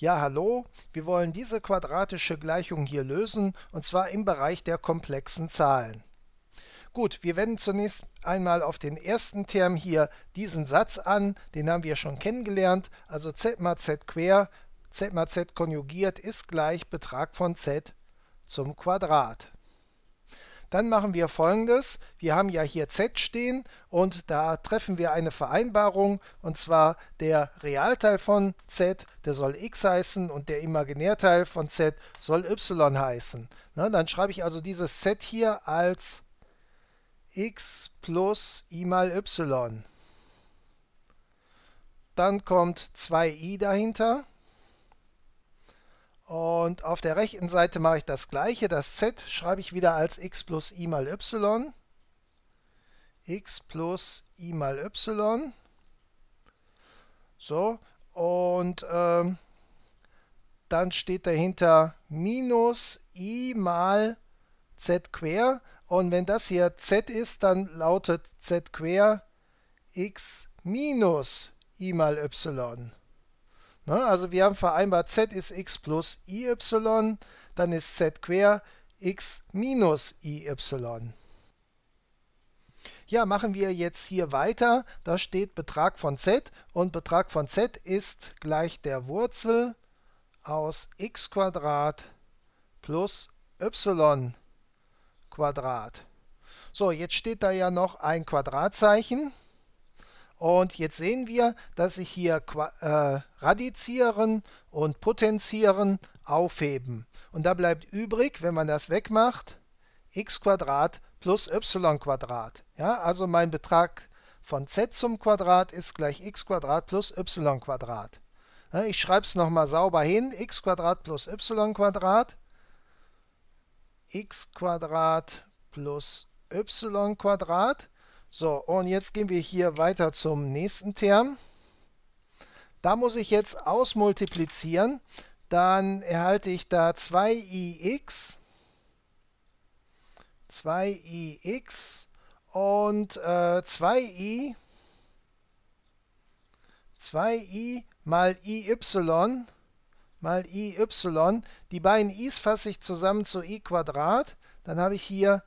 Ja, hallo, wir wollen diese quadratische Gleichung hier lösen, und zwar im Bereich der komplexen Zahlen. Gut, wir wenden zunächst einmal auf den ersten Term hier diesen Satz an, den haben wir schon kennengelernt, also z mal z quer, z mal z konjugiert ist gleich Betrag von z zum Quadrat. Dann machen wir folgendes. Wir haben ja hier z stehen und da treffen wir eine Vereinbarung und zwar der Realteil von z, der soll x heißen und der Imaginärteil von z soll y heißen. Na, dann schreibe ich also dieses z hier als x plus i mal y. Dann kommt 2i dahinter und auf der rechten Seite mache ich das gleiche. Das z schreibe ich wieder als x plus i mal y. x plus i mal y. So, und ähm, dann steht dahinter minus i mal z quer. Und wenn das hier z ist, dann lautet z quer x minus i mal y. Ne? Also wir haben vereinbart, z ist x plus iy, dann ist z quer x minus iy. Ja, machen wir jetzt hier weiter. Da steht Betrag von z und Betrag von z ist gleich der Wurzel aus x plus y So, jetzt steht da ja noch ein Quadratzeichen. Und jetzt sehen wir, dass ich hier äh, radizieren und potenzieren aufheben. Und da bleibt übrig, wenn man das wegmacht, x plus y. Ja, also mein Betrag von z zum Quadrat ist gleich x plus y. Ja, ich schreibe es nochmal sauber hin, x plus y x plus y so, und jetzt gehen wir hier weiter zum nächsten Term. Da muss ich jetzt ausmultiplizieren. Dann erhalte ich da 2ix, 2ix und äh, 2i, 2i mal iy mal iy. Die beiden i's fasse ich zusammen zu i Quadrat. Dann habe ich hier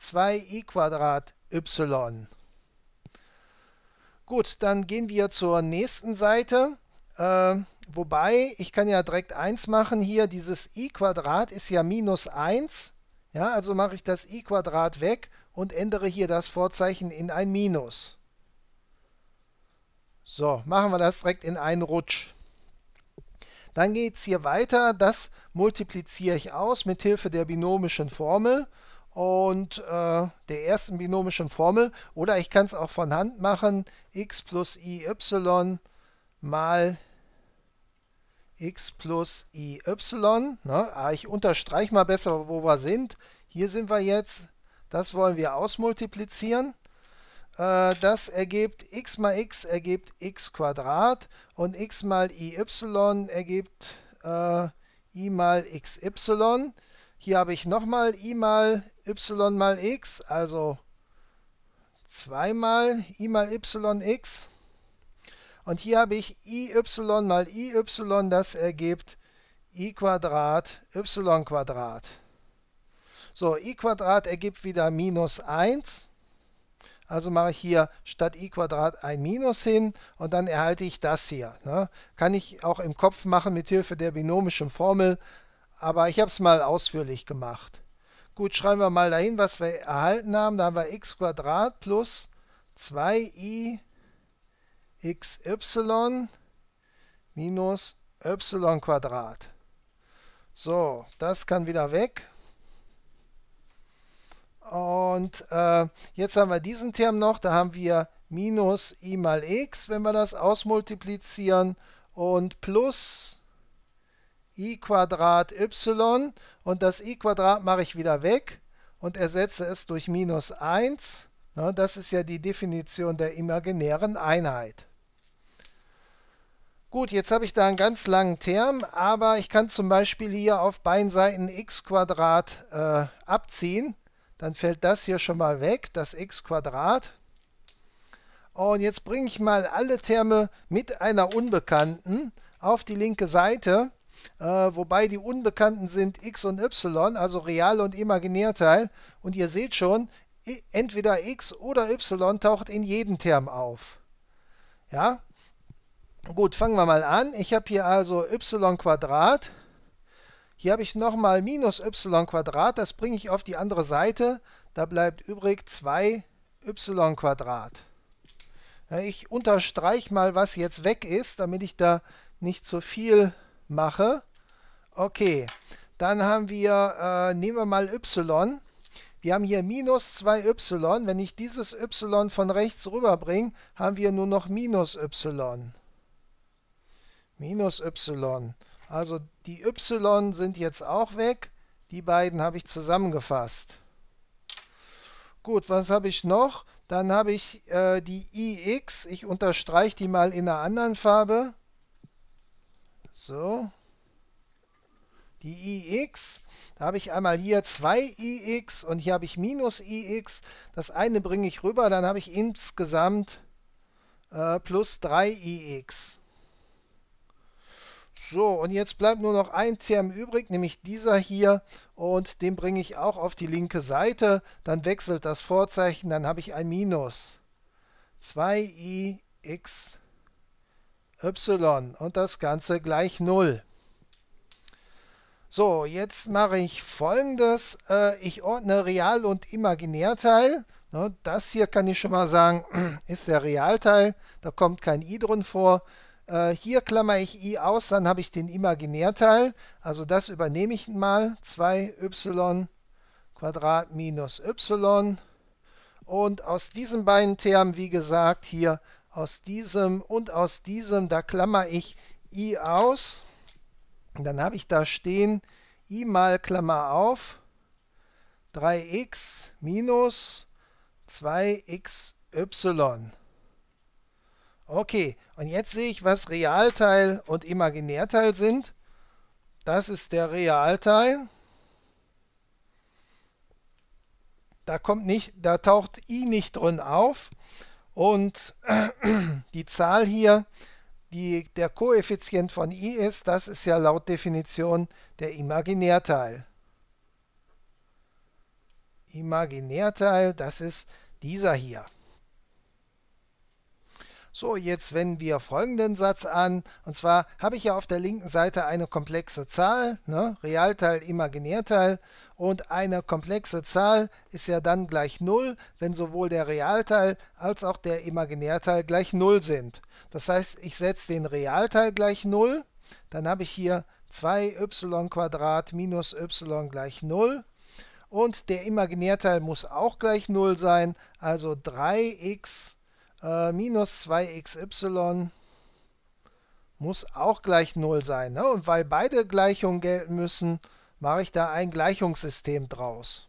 2i Quadrat y. Gut, dann gehen wir zur nächsten Seite. Äh, wobei, ich kann ja direkt 1 machen hier. Dieses i Quadrat ist ja minus 1. Ja, also mache ich das i Quadrat weg und ändere hier das Vorzeichen in ein Minus. So, machen wir das direkt in einen Rutsch. Dann geht es hier weiter. Das multipliziere ich aus mit Hilfe der binomischen Formel und äh, der ersten binomischen Formel. Oder ich kann es auch von Hand machen. x plus iy mal x plus iy. Ne? Ah, ich unterstreiche mal besser, wo wir sind. Hier sind wir jetzt. Das wollen wir ausmultiplizieren. Äh, das ergibt x mal x ergibt x Quadrat und x mal iy ergibt äh, i mal xy. Hier habe ich nochmal i mal y mal x, also 2 mal i mal y x. Und hier habe ich iy mal iy, das ergibt i Quadrat y Quadrat. So, i Quadrat ergibt wieder minus 1. Also mache ich hier statt i Quadrat ein Minus hin und dann erhalte ich das hier. Ne? Kann ich auch im Kopf machen mit Hilfe der binomischen Formel aber ich habe es mal ausführlich gemacht. Gut, schreiben wir mal dahin, was wir erhalten haben. Da haben wir x plus 2i xy minus y Quadrat. So, das kann wieder weg. Und äh, jetzt haben wir diesen Term noch. Da haben wir minus i mal x, wenn wir das ausmultiplizieren. Und plus i Quadrat y und das i Quadrat mache ich wieder weg und ersetze es durch minus 1. das ist ja die Definition der imaginären Einheit. Gut, jetzt habe ich da einen ganz langen Term, aber ich kann zum Beispiel hier auf beiden Seiten x Quadrat äh, abziehen. Dann fällt das hier schon mal weg, das x Quadrat. Und jetzt bringe ich mal alle Terme mit einer Unbekannten auf die linke Seite äh, wobei die Unbekannten sind x und y, also Real- und Imaginärteil. Und ihr seht schon, entweder x oder y taucht in jedem Term auf. Ja, gut, fangen wir mal an. Ich habe hier also y Quadrat. Hier habe ich nochmal minus y Quadrat, das bringe ich auf die andere Seite. Da bleibt übrig 2y Quadrat. Ja, ich unterstreiche mal, was jetzt weg ist, damit ich da nicht zu viel mache. Okay, dann haben wir, äh, nehmen wir mal y. Wir haben hier minus 2y. Wenn ich dieses y von rechts rüberbringe, haben wir nur noch minus y. Minus y. Also die y sind jetzt auch weg. Die beiden habe ich zusammengefasst. Gut, was habe ich noch? Dann habe ich äh, die ix. Ich unterstreiche die mal in einer anderen Farbe. So. Die ix, da habe ich einmal hier 2ix und hier habe ich minus ix. Das eine bringe ich rüber, dann habe ich insgesamt äh, plus 3ix. So, und jetzt bleibt nur noch ein Term übrig, nämlich dieser hier. Und den bringe ich auch auf die linke Seite. Dann wechselt das Vorzeichen, dann habe ich ein Minus. 2ix y und das Ganze gleich 0. So, jetzt mache ich folgendes. Äh, ich ordne Real- und Imaginärteil. Ne, das hier kann ich schon mal sagen, ist der Realteil. Da kommt kein i drin vor. Äh, hier klammere ich i aus, dann habe ich den Imaginärteil. Also das übernehme ich mal. 2y Quadrat minus y. Und aus diesen beiden Termen, wie gesagt, hier aus diesem und aus diesem, da klammer ich i aus. Und dann habe ich da stehen i mal Klammer auf 3x minus 2xy. Okay, und jetzt sehe ich, was Realteil und Imaginärteil sind. Das ist der Realteil. Da kommt nicht, da taucht i nicht drin auf. Und die Zahl hier, die, der Koeffizient von i ist, das ist ja laut Definition der Imaginärteil. Imaginärteil, das ist dieser hier. So, jetzt wenden wir folgenden Satz an. Und zwar habe ich ja auf der linken Seite eine komplexe Zahl, ne? Realteil, Imaginärteil. Und eine komplexe Zahl ist ja dann gleich 0, wenn sowohl der Realteil als auch der Imaginärteil gleich 0 sind. Das heißt, ich setze den Realteil gleich 0. Dann habe ich hier 2y minus y gleich 0. Und der Imaginärteil muss auch gleich 0 sein, also 3x äh, minus 2xy muss auch gleich 0 sein. Ne? Und weil beide Gleichungen gelten müssen, mache ich da ein Gleichungssystem draus.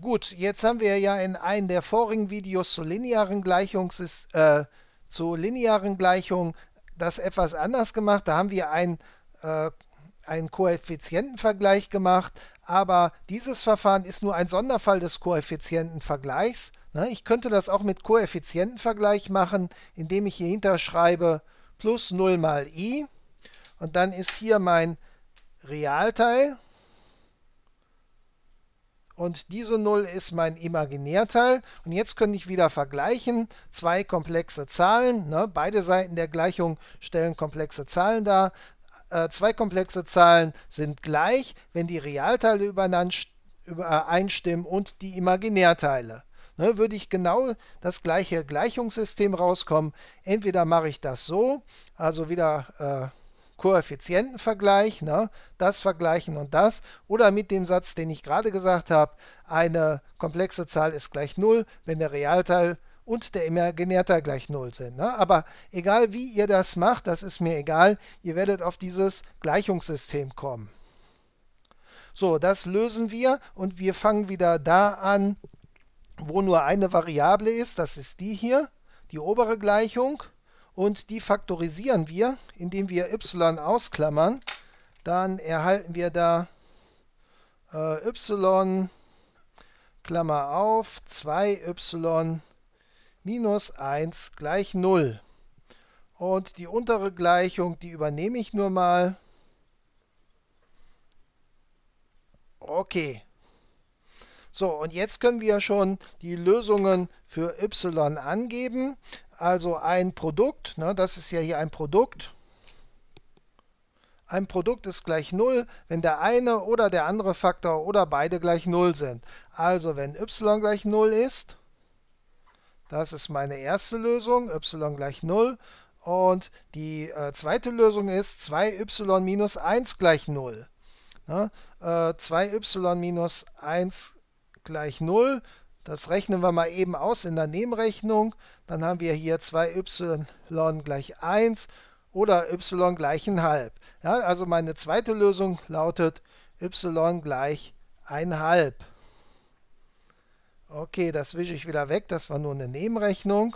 Gut, jetzt haben wir ja in einem der vorigen Videos zu linearen, Gleichungssys äh, zu linearen Gleichungen das etwas anders gemacht. Da haben wir ein äh, einen Koeffizientenvergleich gemacht, aber dieses Verfahren ist nur ein Sonderfall des Koeffizientenvergleichs Ne, ich könnte das auch mit Koeffizientenvergleich machen, indem ich hier hinter schreibe plus 0 mal i und dann ist hier mein Realteil und diese 0 ist mein Imaginärteil. Und jetzt könnte ich wieder vergleichen, zwei komplexe Zahlen, ne? beide Seiten der Gleichung stellen komplexe Zahlen dar. Äh, zwei komplexe Zahlen sind gleich, wenn die Realteile übereinstimmen äh, und die Imaginärteile ne, würde ich genau das gleiche Gleichungssystem rauskommen. Entweder mache ich das so, also wieder äh, Koeffizientenvergleich, ne, das vergleichen und das, oder mit dem Satz, den ich gerade gesagt habe, eine komplexe Zahl ist gleich 0, wenn der Realteil und der Imaginärteil gleich 0 sind. Ne? Aber egal wie ihr das macht, das ist mir egal, ihr werdet auf dieses Gleichungssystem kommen. So, das lösen wir und wir fangen wieder da an, wo nur eine Variable ist, das ist die hier, die obere Gleichung, und die faktorisieren wir, indem wir y ausklammern, dann erhalten wir da äh, y, Klammer auf, 2y minus 1 gleich 0. Und die untere Gleichung, die übernehme ich nur mal. Okay, so, und jetzt können wir schon die Lösungen für y angeben. Also ein Produkt, ne, das ist ja hier ein Produkt. Ein Produkt ist gleich 0, wenn der eine oder der andere Faktor oder beide gleich 0 sind. Also wenn y gleich 0 ist, das ist meine erste Lösung, y gleich 0. Und die äh, zweite Lösung ist 2y minus 1 gleich 0. Ne? Äh, 2y minus 1 gleich 0. Das rechnen wir mal eben aus in der Nebenrechnung. Dann haben wir hier 2y gleich 1 oder y gleich 1,5. Ja, also meine zweite Lösung lautet y gleich 1 halb. Okay, das wische ich wieder weg. Das war nur eine Nebenrechnung.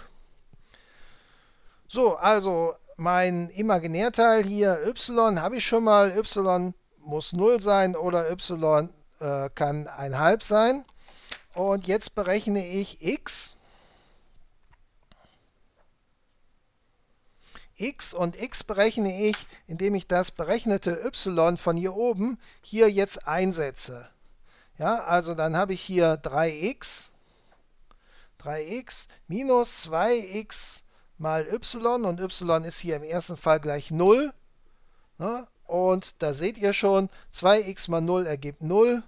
So, also mein Imaginärteil hier y habe ich schon mal. y muss 0 sein oder y äh, kann halb sein. Und jetzt berechne ich x. x und x berechne ich, indem ich das berechnete y von hier oben hier jetzt einsetze. Ja, also dann habe ich hier 3x, 3x minus 2x mal y und y ist hier im ersten Fall gleich 0. Ne? Und da seht ihr schon, 2x mal 0 ergibt 0.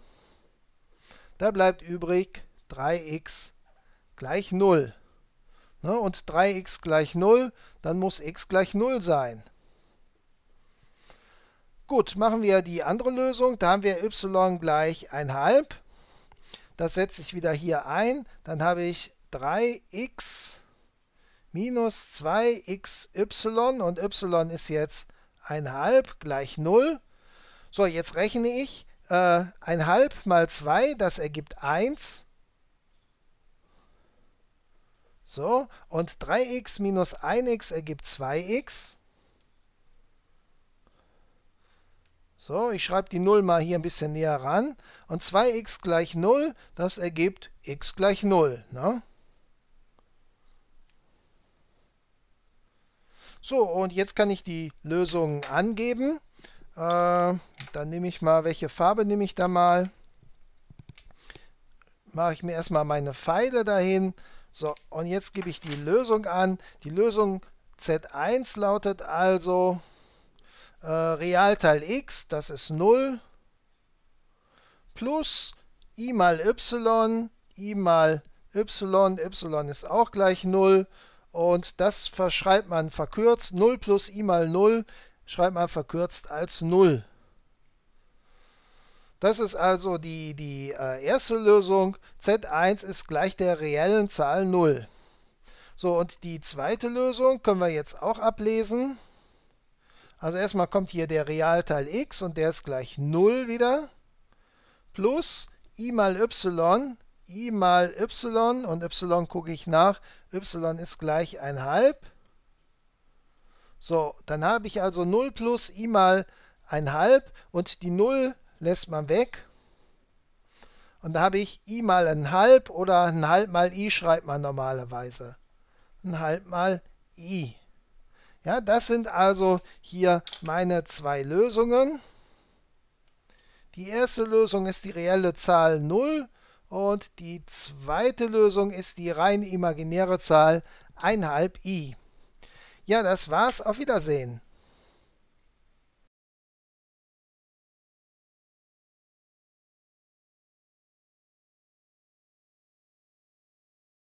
Da bleibt übrig 3x gleich 0. Ne? Und 3x gleich 0, dann muss x gleich 0 sein. Gut, machen wir die andere Lösung. Da haben wir y gleich 1,5. Das setze ich wieder hier ein. Dann habe ich 3x minus 2xy und y ist jetzt 1,5 gleich 0. So, jetzt rechne ich. Äh, einhalb mal 2, das ergibt 1. So, und 3x minus 1x ergibt 2x. So, ich schreibe die 0 mal hier ein bisschen näher ran. Und 2x gleich 0, das ergibt x gleich 0. Ne? So, und jetzt kann ich die Lösungen angeben. Äh, dann nehme ich mal, welche Farbe nehme ich da mal? Mache ich mir erstmal meine Pfeile dahin. So, und jetzt gebe ich die Lösung an. Die Lösung Z1 lautet also äh, Realteil x, das ist 0, plus i mal y, i mal y, y ist auch gleich 0 und das verschreibt man verkürzt. 0 plus i mal 0 schreibt man verkürzt als 0. Das ist also die, die äh, erste Lösung. Z1 ist gleich der reellen Zahl 0. So, und die zweite Lösung können wir jetzt auch ablesen. Also erstmal kommt hier der Realteil x und der ist gleich 0 wieder. Plus i mal y, i mal y und y gucke ich nach, y ist gleich 1 halb so, dann habe ich also 0 plus i mal halb und die 0 lässt man weg. Und da habe ich i mal halb oder halb mal i schreibt man normalerweise. halb mal i. Ja, das sind also hier meine zwei Lösungen. Die erste Lösung ist die reelle Zahl 0 und die zweite Lösung ist die rein imaginäre Zahl halb i ja, das war's. Auf Wiedersehen.